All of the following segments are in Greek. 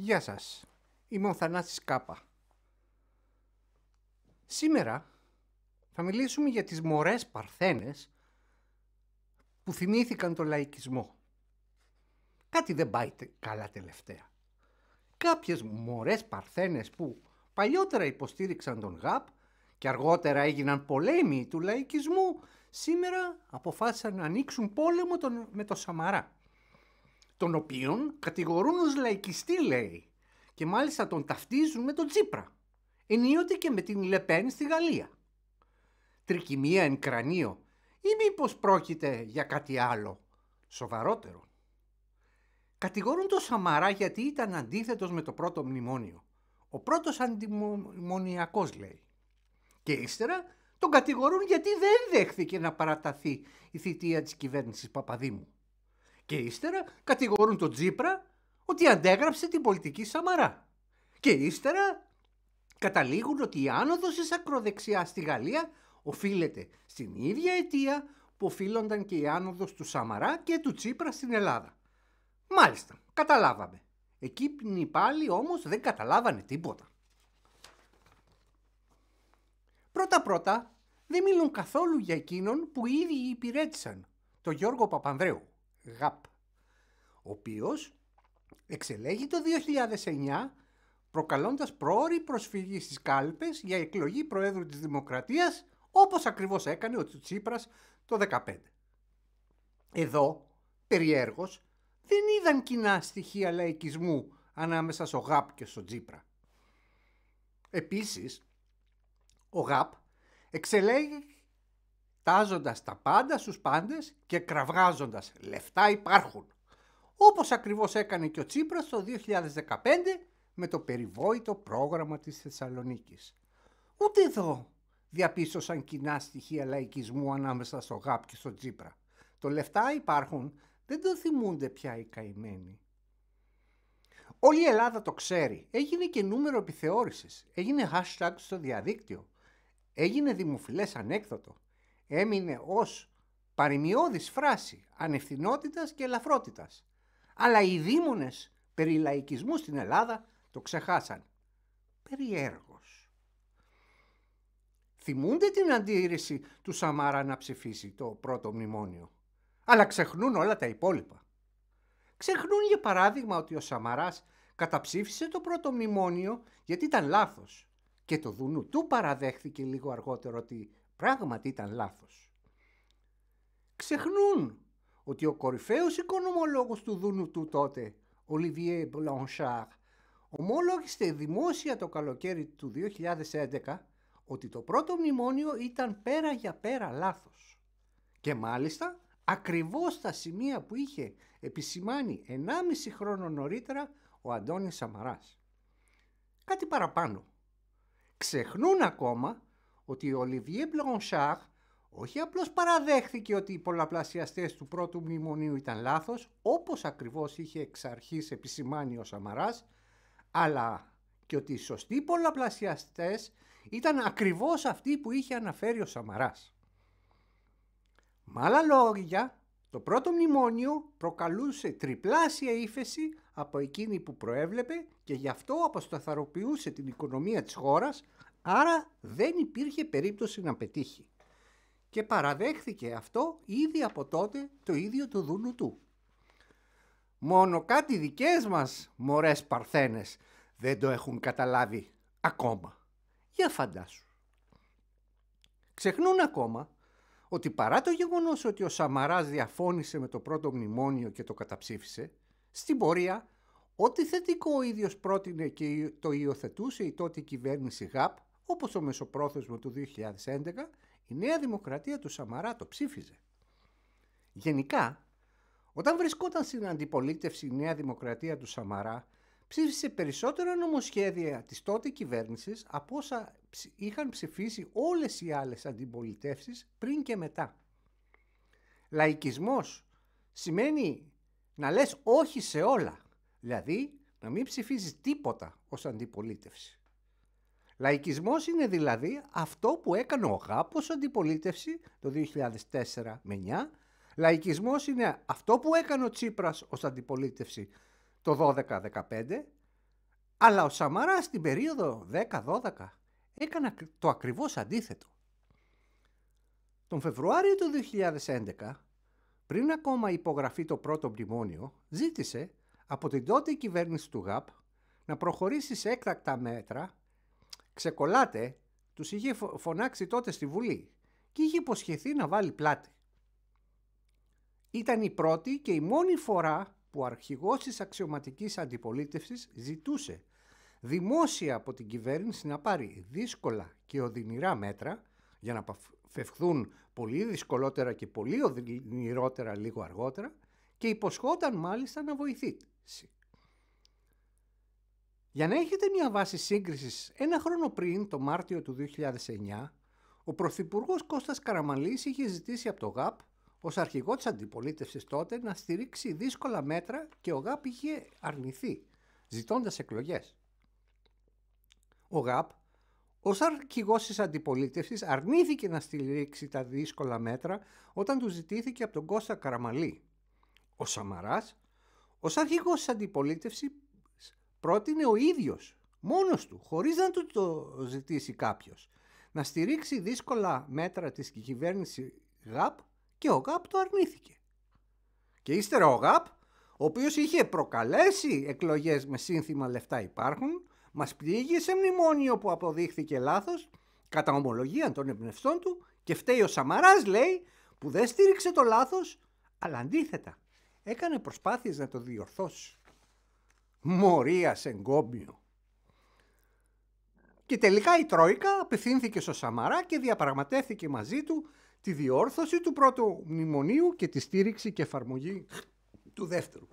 Γεια σας, είμαι ο Θανάσης Κάπα. Σήμερα θα μιλήσουμε για τις μορές παρθένες που θυμήθηκαν τον λαϊκισμό. Κάτι δεν πάει καλά τελευταία. Κάποιες μορές παρθένες που παλιότερα υποστήριξαν τον ΓΑΠ και αργότερα έγιναν πολέμοι του λαϊκισμού, σήμερα αποφάσισαν να ανοίξουν πόλεμο με το Σαμαρά τον οποίον κατηγορούν ως λαϊκιστή λέει και μάλιστα τον ταυτίζουν με τον Τσίπρα, ενίοτε και με την Λεπέν στη Γαλλία. Τρικυμία εν κρανίο ή μήπως πρόκειται για κάτι άλλο, σοβαρότερο. Κατηγορούν τον Σαμαρά γιατί ήταν αντίθετος με το πρώτο μνημόνιο. Ο πρώτος αντιμνημονιακός λέει. Και ύστερα τον κατηγορούν γιατί δεν δέχθηκε να παραταθεί η θητεία της κυβέρνησης Παπαδήμου. Και ύστερα κατηγορούν τον Τζίπρα ότι αντέγραψε την πολιτική Σαμαρά. Και ύστερα καταλήγουν ότι η άνοδος της ακροδεξιάς στη Γαλλία οφείλεται στην ίδια αιτία που οφείλονταν και η άνοδος του Σαμαρά και του Τσίπρα στην Ελλάδα. Μάλιστα, καταλάβαμε. Εκείνοι πάλι όμως δεν καταλάβανε τίποτα. Πρώτα-πρώτα δεν μιλούν καθόλου για εκείνον που ήδη υπηρέτησαν, τον Γιώργο Παπανδρέου. ΓΑΠ, ο οποίος εξελέγει το 2009 προκαλώντας πρόορη προσφυγή στις κάλπες για εκλογή Προέδρου της Δημοκρατίας, όπως ακριβώς έκανε ο Τσίπρας το 2015. Εδώ, περιέργως, δεν είδαν κοινά στοιχεία λαϊκισμού ανάμεσα στο ΓΑΠ και στο Τσίπρα. Επίσης, ο ΓΑΠ εξελέγει τάζοντας τα πάντα στους πάντες και κραυγάζοντας «Λεφτά υπάρχουν» όπως ακριβώς έκανε και ο Τσίπρας το 2015 με το περιβόητο πρόγραμμα της Θεσσαλονίκης. Ούτε εδώ διαπίστωσαν κοινά στοιχεία λαϊκισμού ανάμεσα στο ΓΑΠ και στο Τσίπρα. Το λεφτά υπάρχουν, δεν το θυμούνται πια οι καημένοι. Όλη η Ελλάδα το ξέρει. Έγινε και νούμερο επιθεώρησης. Έγινε hashtag στο διαδίκτυο. Έγινε δημοφιλές ανέκδοτο έμεινε ως παρημιώδης φράση ανευθυνότητας και ελαφρότητας. Αλλά οι δήμονες περί λαϊκισμού στην Ελλάδα το ξεχάσαν. Περιέργως. Θυμούνται την αντίρρηση του Σαμάρα να ψηφίσει το πρώτο μνημόνιο. Αλλά ξεχνούν όλα τα υπόλοιπα. Ξεχνούν για παράδειγμα ότι ο Σαμαράς καταψήφισε το πρώτο μνημόνιο γιατί ήταν λάθος και το Δουνουτού παραδέχθηκε λίγο αργότερο ότι πράγματι ήταν λάθος. Ξεχνούν ότι ο κορυφαίος οικονομολόγος του Δούνου του τότε, Ολιβιέ Μπλανσάρ, ομολόγησε δημόσια το καλοκαίρι του 2011 ότι το πρώτο μνημόνιο ήταν πέρα για πέρα λάθος. Και μάλιστα ακριβώς τα σημεία που είχε επισημάνει 1,5 χρόνο νωρίτερα ο Αντώνης Σαμαράς. Κάτι παραπάνω. Ξεχνούν ακόμα ότι ο Λιβιέ όχι απλώς παραδέχθηκε ότι οι πολλαπλασιαστές του πρώτου μνημονίου ήταν λάθος, όπως ακριβώς είχε εξ αρχής επισημάνει ο Σαμαράς, αλλά και ότι οι σωστοί πολλαπλασιαστές ήταν ακριβώς αυτοί που είχε αναφέρει ο Σαμαράς. Με άλλα λόγια, το πρώτο μνημόνιο προκαλούσε τριπλάσια ύφεση από εκείνη που προέβλεπε και γι' αυτό αποσταθεροποιούσε την οικονομία της χώρας Άρα δεν υπήρχε περίπτωση να πετύχει. Και παραδέχθηκε αυτό ήδη από τότε το ίδιο το δούλου του. Μόνο κάτι δικές μας μωρές παρθένες δεν το έχουν καταλάβει ακόμα. Για φαντάσου. Ξεχνούν ακόμα ότι παρά το γεγονός ότι ο Σαμαράς διαφώνησε με το πρώτο μνημόνιο και το καταψήφισε, στην πορεία ό,τι θετικό ο ίδιος πρότεινε και το υιοθετούσε η τότε κυβέρνηση ΓΑΠ όπως ο μεσοπρόθεσμο του 2011, η Νέα Δημοκρατία του Σαμαρά το ψήφιζε. Γενικά, όταν βρισκόταν στην αντιπολίτευση η Νέα Δημοκρατία του Σαμαρά, ψήφισε περισσότερα νομοσχέδια της τότε κυβέρνησης από όσα είχαν ψηφίσει όλες οι άλλες αντιπολιτεύσεις πριν και μετά. Λαϊκισμός σημαίνει να λες όχι σε όλα, δηλαδή να μην ψηφίζεις τίποτα ως αντιπολίτευση. Λαϊκισμός είναι δηλαδή αυτό που έκανε ο Γάπος αντιπολίτευση το 2004 με 9. Λαϊκισμός είναι αυτό που έκανε ο Τσίπρας ως αντιπολίτευση το 12-15. Αλλά ο Σαμαράς την περίοδο 10-12 έκανε το ακριβώς αντίθετο. Τον Φεβρουάριο του 2011, πριν ακόμα υπογραφεί το πρώτο μνημόνιο, ζήτησε από την τότε κυβέρνηση του ΓΑΠ να προχωρήσει σε έκτακτα μέτρα ξεκολλάτε, τους είχε φωνάξει τότε στη Βουλή και είχε υποσχεθεί να βάλει πλάτη. Ήταν η πρώτη και η μόνη φορά που ο αρχηγός της αξιωματικής αντιπολίτευσης ζητούσε δημόσια από την κυβέρνηση να πάρει δύσκολα και οδυνηρά μέτρα για να φευχθούν πολύ δυσκολότερα και πολύ οδυνηρότερα λίγο αργότερα και υποσχόταν μάλιστα να βοηθήσει. Για να έχετε μια βάση σύγκρισης, ένα χρόνο πριν, το Μάρτιο του 2009, ο Πρωθυπουργός Κώστας Καραμαλής είχε ζητήσει από το ΓΑΠ ως αρχηγό της αντιπολίτευσης τότε να στηρίξει δύσκολα μέτρα και ο ΓΑΠ είχε αρνηθεί, ζητώντας εκλογές. Ο ΓΑΠ, ως αρχηγός της αντιπολίτευσης, αρνήθηκε να στηρίξει τα δύσκολα μέτρα όταν του ζητήθηκε από τον Κώστα Καραμαλή. Ο Σαμαράς, ως αρχηγός της αντιπολίτευσης, πρότεινε ο ίδιος, μόνος του, χωρίς να του το ζητήσει κάποιος, να στηρίξει δύσκολα μέτρα της κυβέρνηση ΓΑΠ και ο ΓΑΠ το αρνήθηκε. Και ύστερα ο ΓΑΠ, ο οποίος είχε προκαλέσει εκλογές με σύνθημα «Λεφτά υπάρχουν», μας πλήγει σε μνημόνιο που αποδείχθηκε λάθος, κατά ομολογία των εμπνευστών του, και φταίει ο Σαμαράς, λέει, που δεν στήριξε το λάθος, αλλά αντίθετα έκανε προσπάθειες να το διορθώσει μορία σε Και τελικά η Τρόικα απευθύνθηκε στο Σαμαρά και διαπραγματεύθηκε μαζί του τη διόρθωση του πρώτου μνημονίου και τη στήριξη και εφαρμογή του δεύτερου.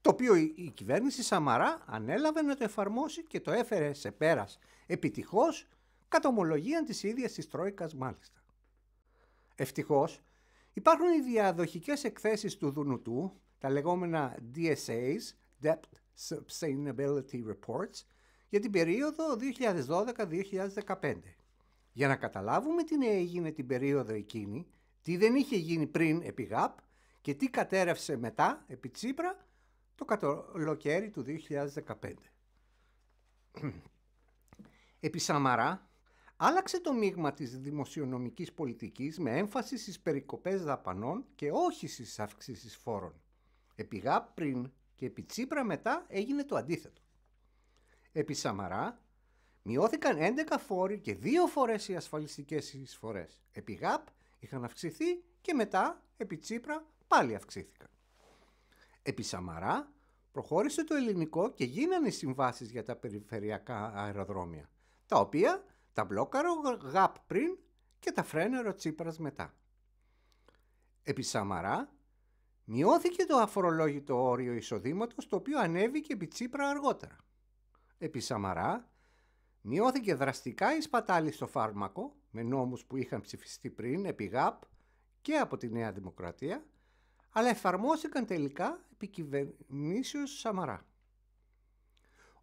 Το οποίο η κυβέρνηση Σαμαρά ανέλαβε να το εφαρμόσει και το έφερε σε πέρας επιτυχώς κατ' ομολογία της ίδιας της Τρόικας μάλιστα. Ευτυχώς υπάρχουν οι διαδοχικές εκθέσεις του Δουνουτού, τα λεγόμενα DSAs, Debt Sustainability Reports για την περίοδο 2012-2015. Για να καταλάβουμε τι έγινε την περίοδο εκείνη, τι δεν είχε γίνει πριν επί ΓΑΠ και τι κατέρευσε μετά επί Τσίπρα το κατολοκαίρι του 2015. Επί Σαμαρά, άλλαξε το μείγμα της δημοσιονομικής πολιτικής με έμφαση στις περικοπές δαπανών και όχι στις αυξήσεις φόρων. Επί ΓΑΠ πριν και επί Τσίπρα μετά έγινε το αντίθετο. Επί Σαμαρά μειώθηκαν 11 φόροι και δύο φορές οι ασφαλιστικές εισφορές. Επί ΓΑΠ είχαν αυξηθεί και μετά επί Τσίπρα πάλι αυξήθηκαν. Επί Σαμαρά προχώρησε το ελληνικό και γίνανε συμβάσεις για τα περιφερειακά αεροδρόμια, τα οποία τα ο ΓΑΠ πριν και τα φρένερο Τσίπρας μετά. Επί Σαμαρά Μειώθηκε το αφορολόγητο όριο εισοδήματος, το οποίο ανέβηκε επί Τσίπρα αργότερα. Επί Σαμαρά, μειώθηκε δραστικά η σπατάλη στο φάρμακο, με νόμους που είχαν ψηφιστεί πριν, επί ΓΑΠ και από τη Νέα Δημοκρατία, αλλά εφαρμόστηκαν τελικά επί Σαμαρά.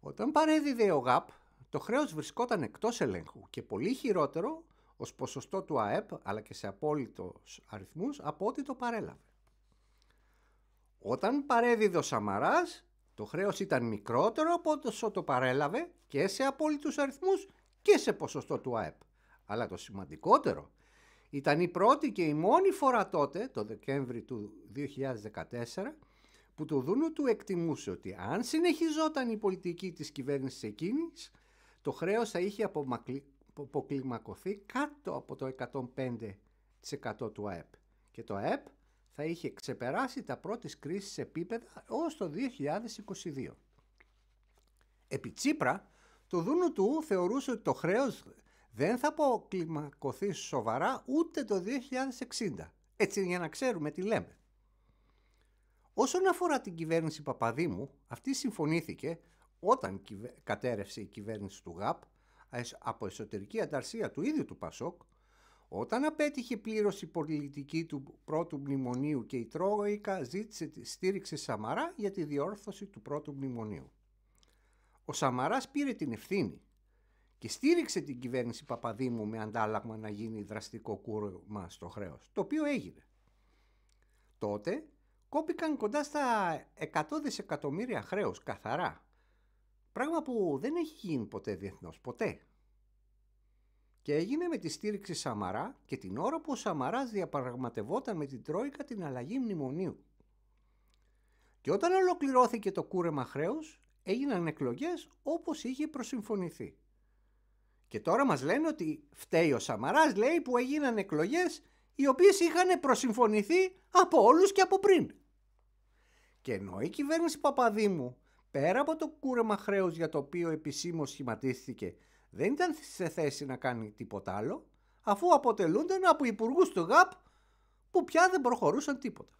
Όταν παρέδιδε ο ΓΑΠ, το χρέος βρισκόταν εκτός ελέγχου και πολύ χειρότερο ως ποσοστό του ΑΕΠ αλλά και σε απόλυτος αριθμούς από ό,τι το παρέλαβε. Όταν παρέδιδε ο Σαμαράς, το χρέος ήταν μικρότερο από όσο το παρέλαβε και σε απόλυτους αριθμούς και σε ποσοστό του ΑΕΠ. Αλλά το σημαντικότερο ήταν η πρώτη και η μόνη φορά τότε, το Δεκέμβρη του 2014, που το Δούνο του εκτιμούσε ότι αν συνεχιζόταν η πολιτική της κυβέρνησης εκείνης, το χρέος θα είχε αποκλιμακωθεί κάτω από το 105% του ΑΕΠ. Και το ΑΕΠ θα είχε ξεπεράσει τα πρώτη κρίσης επίπεδα ως το 2022. Επί Τσίπρα, το Δούνου του θεωρούσε ότι το χρέος δεν θα αποκλιμακωθεί σοβαρά ούτε το 2060. Έτσι για να ξέρουμε τι λέμε. Όσον αφορά την κυβέρνηση Παπαδήμου, αυτή συμφωνήθηκε όταν κατέρευσε η κυβέρνηση του ΓΑΠ ε, από εσωτερική ανταρσία του ίδιου του Πασόκ όταν απέτυχε πλήρως η πολιτική του πρώτου μνημονίου και η Τρόικα ζήτησε τη στήριξη Σαμαρά για τη διόρθωση του πρώτου μνημονίου. Ο Σαμαράς πήρε την ευθύνη και στήριξε την κυβέρνηση Παπαδήμου με αντάλλαγμα να γίνει δραστικό κούρμα στο χρέος, το οποίο έγινε. Τότε κόπηκαν κοντά στα 100 δισεκατομμύρια χρέος καθαρά, πράγμα που δεν έχει γίνει ποτέ διεθνώς, ποτέ και έγινε με τη στήριξη Σαμαρά και την ώρα που ο Σαμαράς διαπραγματευόταν με την Τρόικα την αλλαγή μνημονίου. Και όταν ολοκληρώθηκε το κούρεμα χρέους, έγιναν εκλογές όπως είχε προσυμφωνηθεί. Και τώρα μας λένε ότι φταίει ο Σαμαράς, λέει, που έγιναν εκλογές οι οποίες είχαν προσυμφωνηθεί από όλους και από πριν. Και ενώ η κυβέρνηση Παπαδήμου, πέρα από το κούρεμα χρέους για το οποίο επισήμως σχηματίστηκε δεν ήταν σε θέση να κάνει τίποτα άλλο αφού αποτελούνταν από υπουργούς του ΓΑΠ που πια δεν προχωρούσαν τίποτα.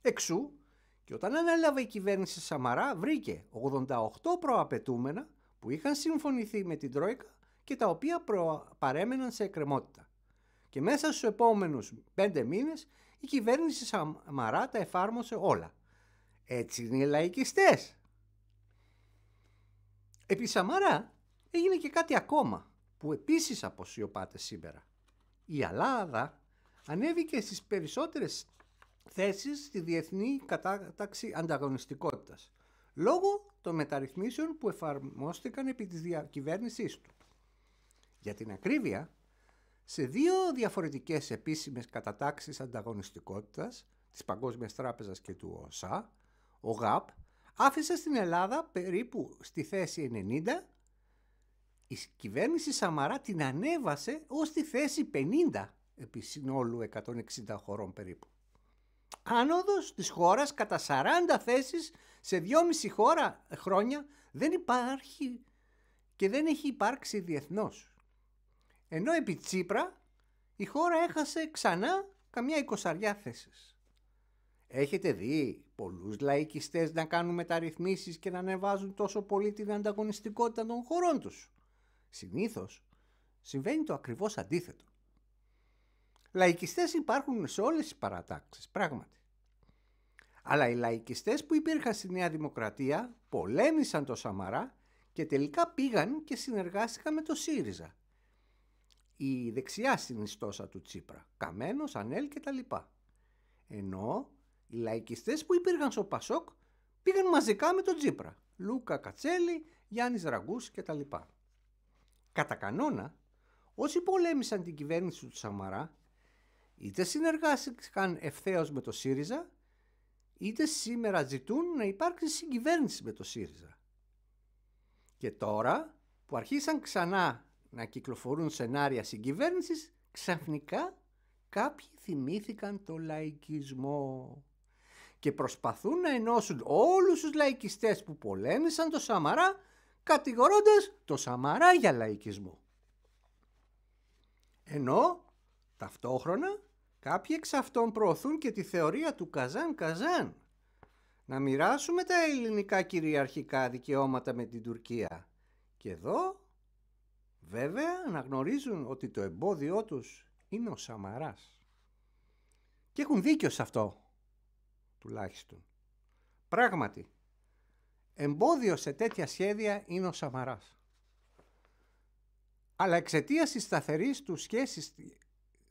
Εξού και όταν ανέλαβε η κυβέρνηση Σαμαρά βρήκε 88 προαπαιτούμενα που είχαν συμφωνηθεί με την Τρόικα και τα οποία παρέμεναν σε εκκρεμότητα. Και μέσα στους επόμενους πέντε μήνες η κυβέρνηση Σαμαρά τα εφάρμοσε όλα. Έτσι είναι οι λαϊκιστές. Επί Σαμαρά Έγινε και κάτι ακόμα που επίσης αποσιωπάται σήμερα. Η Ελλάδα ανέβηκε στις περισσότερες θέσεις στη διεθνή κατάταξη ανταγωνιστικότητας λόγω των μεταρρυθμίσεων που εφαρμόστηκαν επί της διακυβέρνησής του. Για την ακρίβεια, σε δύο διαφορετικές επίσημες κατατάξεις ανταγωνιστικότητας της Παγκόσμιας Τράπεζας και του ΟΣΑ, ο ΓΑΠ άφησε στην Ελλάδα περίπου στη θέση 90 η κυβέρνηση Σαμαρά την ανέβασε ως τη θέση 50 επί συνόλου 160 χωρών περίπου. Άνοδος της χώρας κατά 40 θέσεις σε 2,5 χώρα, ε, χρόνια δεν υπάρχει και δεν έχει υπάρξει διεθνώς. Ενώ επί Τσίπρα η χώρα έχασε ξανά καμιά εικοσαριά θέσεις. Έχετε δει πολλούς λαϊκιστές να κάνουν μεταρρυθμίσεις και να ανεβάζουν τόσο πολύ την ανταγωνιστικότητα των χωρών τους. Συνήθως συμβαίνει το ακριβώς αντίθετο. Λαϊκιστές υπάρχουν σε όλες τις παρατάξεις, πράγματι. Αλλά οι λαϊκιστές που υπήρχαν στη Νέα Δημοκρατία πολέμησαν το Σαμαρά και τελικά πήγαν και συνεργάστηκαν με το ΣΥΡΙΖΑ. Η δεξιά συνιστόσα του Τσίπρα, Καμένος, Ανέλ και τα λοιπά. Ενώ οι λαϊκιστές που υπήρχαν στο Πασόκ πήγαν μαζικά με τον Τσίπρα, Λούκα Κατσέλη, Γιάννης Ραγκούς και Κατά κανόνα, όσοι πολέμησαν την κυβέρνηση του Σαμαρά, είτε συνεργάστηκαν ευθέως με το ΣΥΡΙΖΑ, είτε σήμερα ζητούν να υπάρξει συγκυβέρνηση με το ΣΥΡΙΖΑ. Και τώρα που αρχίσαν ξανά να κυκλοφορούν σενάρια συγκυβέρνησης, ξαφνικά κάποιοι θυμήθηκαν το λαϊκισμό και προσπαθούν να ενώσουν όλους τους λαϊκιστές που πολέμησαν το Σαμαρά κατηγορώντας το Σαμαρά για λαϊκισμό. Ενώ ταυτόχρονα κάποιοι εξ αυτών προωθούν και τη θεωρία του Καζάν Καζάν. Να μοιράσουμε τα ελληνικά κυριαρχικά δικαιώματα με την Τουρκία. Και εδώ βέβαια αναγνωρίζουν ότι το εμπόδιό τους είναι ο Σαμαράς. Και έχουν δίκιο σε αυτό, τουλάχιστον. Πράγματι, Εμπόδιο σε τέτοια σχέδια είναι ο Σαμαράς. Αλλά εξαιτίας της σταθερής του σχέσης.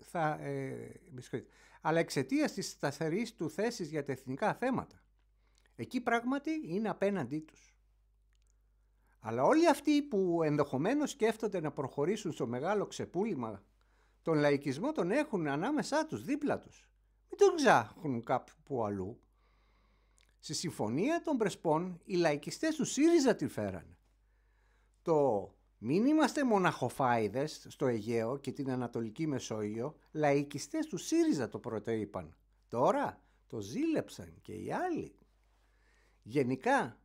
Θα, ε, αλλά εξαιτίας της σταθερής του θέσης για τα εθνικά θέματα. Εκεί πράγματι είναι απέναντί τους. Αλλά όλοι αυτοί που ενδεχομένως σκέφτονται να προχωρήσουν στο μεγάλο ξεπούλημα, τον λαϊκισμό τον έχουν ανάμεσά τους, δίπλα τους. Μην τον ψάχνουν κάπου αλλού. Στη συμφωνία των Πρεσπών οι λαϊκιστές του ΣΥΡΙΖΑ τη φέρανε. Το «Μην είμαστε μοναχοφάιδες» στο Αιγαίο και την Ανατολική Μεσόγειο, λαϊκιστές του ΣΥΡΙΖΑ το πρώτο είπαν. Τώρα το ζήλεψαν και οι άλλοι. Γενικά,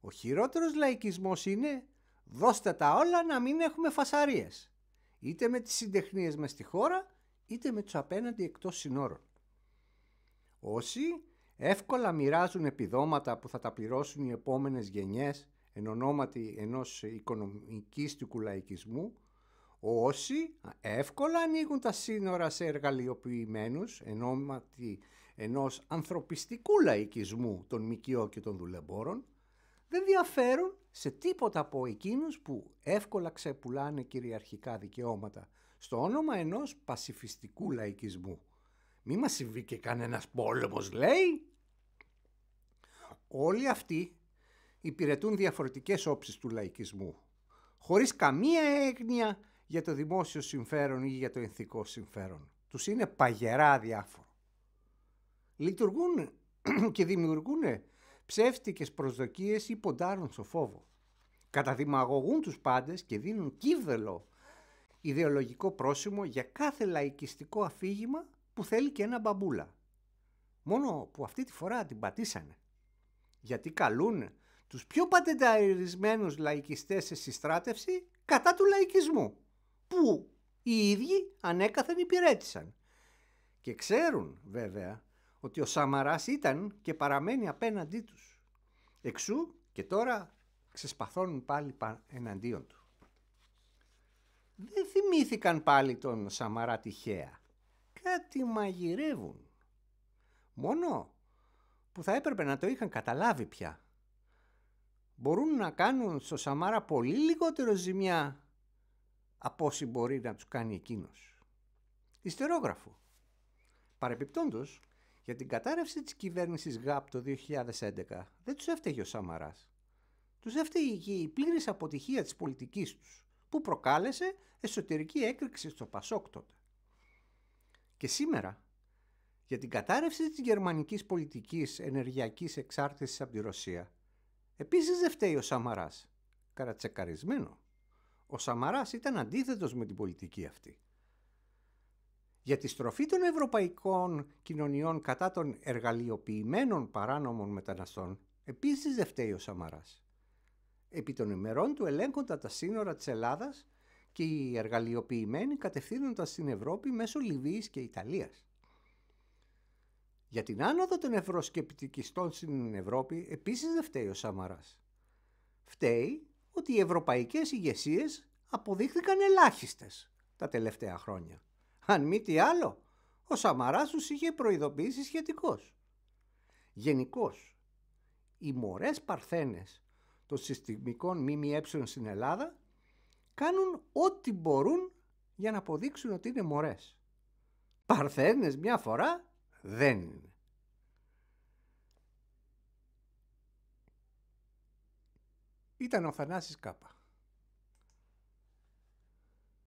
ο χειρότερος λαϊκισμός είναι «Δώστε τα όλα να μην έχουμε φασαρίες» είτε με τις συντεχνίες μας στη χώρα, είτε με τους απέναντι εκτός συνόρων. Όσοι εύκολα μοιράζουν επιδόματα που θα τα πληρώσουν οι επόμενες γενιές εν ονόματι ενός οικονομικίστικου λαϊκισμού, όσοι εύκολα ανοίγουν τα σύνορα σε εργαλειοποιημένους εν ονόματι ενός ανθρωπιστικού λαϊκισμού των μικιό και των δουλεμπόρων, δεν διαφέρουν σε τίποτα από εκείνους που εύκολα ξεπουλάνε κυριαρχικά δικαιώματα στο όνομα ενός πασιφιστικού λαϊκισμού. Μη μας συμβεί και κανένας πόλεμος λέει Όλοι αυτοί υπηρετούν διαφορετικές όψεις του λαϊκισμού, χωρίς καμία έγνοια για το δημόσιο συμφέρον ή για το ενθικό συμφέρον. Τους είναι παγερά διάφορο. Λειτουργούν και δημιουργούν ψεύτικες προσδοκίες ή ποντάρουν στο φόβο. Καταδημαγωγούν τους πάντες και δίνουν κύβελο ιδεολογικό πρόσημο για κάθε λαϊκιστικό αφήγημα που θέλει και ένα μπαμπούλα. Μόνο που αυτή τη φορά την πατήσανε γιατί καλούν τους πιο παντενταρισμένους λαϊκιστές σε συστράτευση κατά του λαϊκισμού, που οι ίδιοι ανέκαθεν υπηρέτησαν. Και ξέρουν βέβαια ότι ο Σαμαράς ήταν και παραμένει απέναντί τους. Εξού και τώρα ξεσπαθώνουν πάλι εναντίον του. Δεν θυμήθηκαν πάλι τον Σαμαρά τυχαία. Κάτι μαγειρεύουν. Μόνο που θα έπρεπε να το είχαν καταλάβει πια. Μπορούν να κάνουν στο Σαμάρα πολύ λιγότερο ζημιά από όσοι μπορεί να τους κάνει εκείνος. Ιστερόγραφο. Παρεπιπτόντως, για την κατάρρευση της κυβέρνησης ΓΑΠ το 2011 δεν τους έφταιγε ο Σαμαράς. Τους έφταιγε η πλήρης αποτυχία της πολιτικής τους που προκάλεσε εσωτερική έκρηξη στο Πασόκ τότε. Και σήμερα για την κατάρρευση της γερμανικής πολιτικής ενεργειακής εξάρτησης από τη Ρωσία. Επίσης δεν φταίει ο Σαμαράς. Καρατσεκαρισμένο. Ο Σαμαράς ήταν αντίθετος με την πολιτική αυτή. Για τη στροφή των ευρωπαϊκών κοινωνιών κατά των εργαλειοποιημένων παράνομων μεταναστών, επίσης δεν φταίει ο Σαμαράς. Επί των ημερών του ελέγχονταν τα σύνορα της Ελλάδας και οι εργαλειοποιημένοι κατευθύνονταν στην Ευρώπη μέσω Λιβύης και Ιταλίας. Για την άνοδο των ευρωσκεπτικιστών στην Ευρώπη επίσης δεν φταίει ο Σαμαράς. Φταίει ότι οι ευρωπαϊκές ηγεσίες αποδείχθηκαν ελάχιστες τα τελευταία χρόνια. Αν μη τι άλλο, ο Σαμαράς τους είχε προειδοποιήσει σχετικώς. Γενικώς, οι μορές παρθένες των συστημικών ΜΜΕ στην Ελλάδα κάνουν ό,τι μπορούν για να αποδείξουν ότι είναι μωρές. Παρθένες μια φορά δεν Ήταν ο Θανάσης Κάπα.